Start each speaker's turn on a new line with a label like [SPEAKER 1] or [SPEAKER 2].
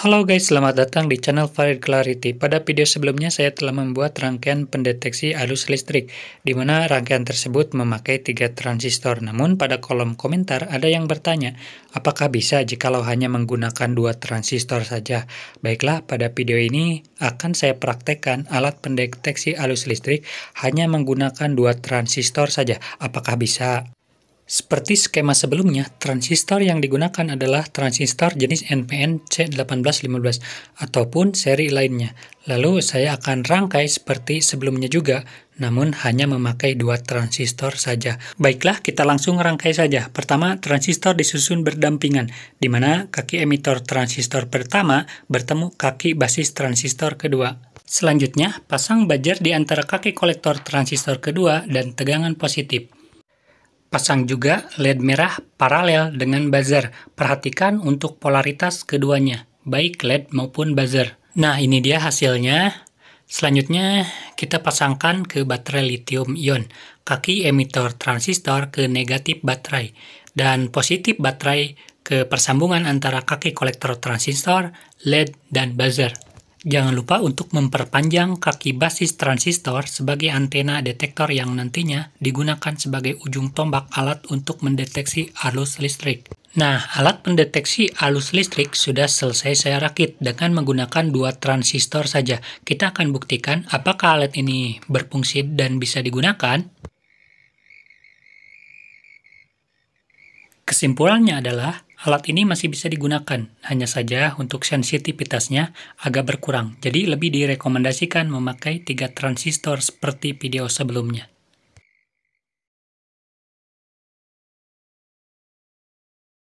[SPEAKER 1] Halo guys, selamat datang di channel Farid Clarity. Pada video sebelumnya saya telah membuat rangkaian pendeteksi arus listrik, di mana rangkaian tersebut memakai tiga transistor. Namun pada kolom komentar ada yang bertanya, apakah bisa jikalau hanya menggunakan dua transistor saja? Baiklah, pada video ini akan saya praktekkan alat pendeteksi arus listrik hanya menggunakan dua transistor saja. Apakah bisa? Seperti skema sebelumnya, transistor yang digunakan adalah transistor jenis NPN C1815 ataupun seri lainnya. Lalu saya akan rangkai seperti sebelumnya juga, namun hanya memakai dua transistor saja. Baiklah, kita langsung rangkai saja. Pertama, transistor disusun berdampingan, di mana kaki emitor transistor pertama bertemu kaki basis transistor kedua. Selanjutnya, pasang bajar di antara kaki kolektor transistor kedua dan tegangan positif. Pasang juga LED merah paralel dengan buzzer. Perhatikan untuk polaritas keduanya, baik LED maupun buzzer. Nah, ini dia hasilnya. Selanjutnya, kita pasangkan ke baterai lithium-ion, kaki emitor transistor ke negatif baterai, dan positif baterai ke persambungan antara kaki kolektor transistor, LED, dan buzzer. Jangan lupa untuk memperpanjang kaki basis transistor sebagai antena detektor yang nantinya digunakan sebagai ujung tombak alat untuk mendeteksi arus listrik. Nah, alat pendeteksi arus listrik sudah selesai saya rakit dengan menggunakan dua transistor saja. Kita akan buktikan apakah alat ini berfungsi dan bisa digunakan. Kesimpulannya adalah Alat ini masih bisa digunakan, hanya saja untuk sensitivitasnya agak berkurang, jadi lebih direkomendasikan memakai tiga
[SPEAKER 2] transistor seperti video sebelumnya.